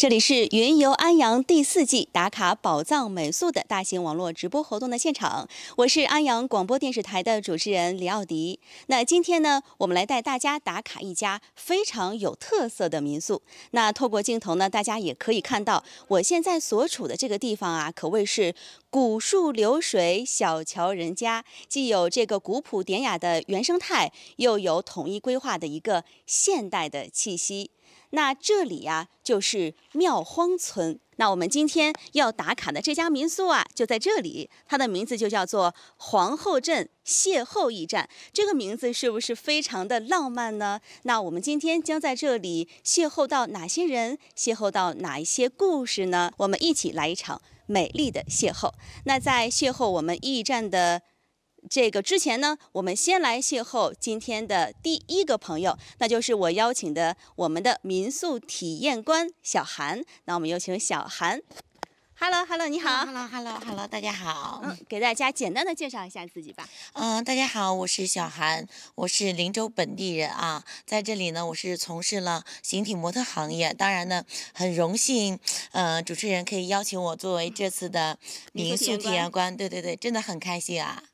这里是“云游安阳第四季”打卡宝藏美宿的大型网络直播活动的现场，我是安阳广播电视台的主持人李奥迪。那今天呢，我们来带大家打卡一家非常有特色的民宿。那透过镜头呢，大家也可以看到我现在所处的这个地方啊，可谓是古树流水、小桥人家，既有这个古朴典雅的原生态，又有统一规划的一个现代的气息。那这里呀，就是庙荒村。那我们今天要打卡的这家民宿啊，就在这里，它的名字就叫做皇后镇邂逅驿站。这个名字是不是非常的浪漫呢？那我们今天将在这里邂逅到哪些人，邂逅到哪一些故事呢？我们一起来一场美丽的邂逅。那在邂逅我们驿站的。这个之前呢，我们先来邂逅今天的第一个朋友，那就是我邀请的我们的民宿体验官小韩。那我们有请小韩。Hello，Hello，你好。Hello，Hello，Hello，大家好。嗯，给大家简单的介绍一下自己吧。嗯，大家好，我是小韩，我是林州本地人啊，在这里呢，我是从事了形体模特行业。当然呢，很荣幸，呃，主持人可以邀请我作为这次的民宿体验官，对对对，真的很开心啊。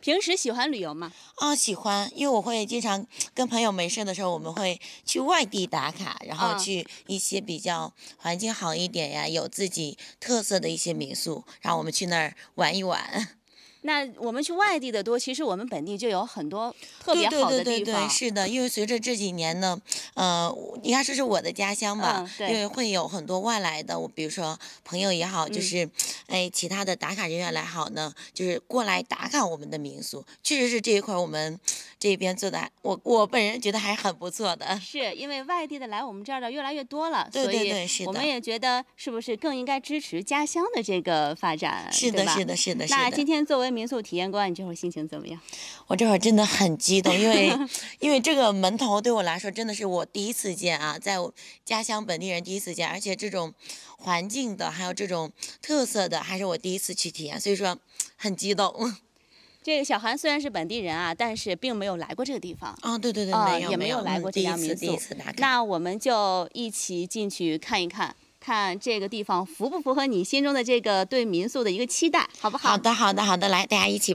平时喜欢旅游吗？啊，喜欢，因为我会经常跟朋友没事的时候，我们会去外地打卡，然后去一些比较环境好一点呀、有自己特色的一些民宿，然后我们去那儿玩一玩。那我们去外地的多，其实我们本地就有很多特别好的地方。是的，因为随着这几年呢，呃，应该说是我的家乡吧，因为会有很多外来的，我比如说朋友也好，就是。哎，其他的打卡人员来好呢，就是过来打卡我们的民宿，确实是这一块我们 这边做的，我我本人觉得还很不错的是，因为外地的来我们这儿的越来越多了，对对对，是的，我们也觉得是不是更应该支持家乡的这个发展？是的，是的，是的。那今天作为民宿体验官，你这会儿心情怎么样？我这会儿真的很激动，因为 因为这个门头对我来说真的是我第一次见啊，在我家乡本地人第一次见，而且这种环境的，还有这种特色的。还是我第一次去体验，所以说很激动。这个小韩虽然是本地人啊，但是并没有来过这个地方。啊，对对对，没有没有，也没有来过这家民宿。第一次，那我们就一起进去看一看，看这个地方符不符合你心中的这个对民宿的一个期待，好不好？好的，好的，好的，来，大家一起。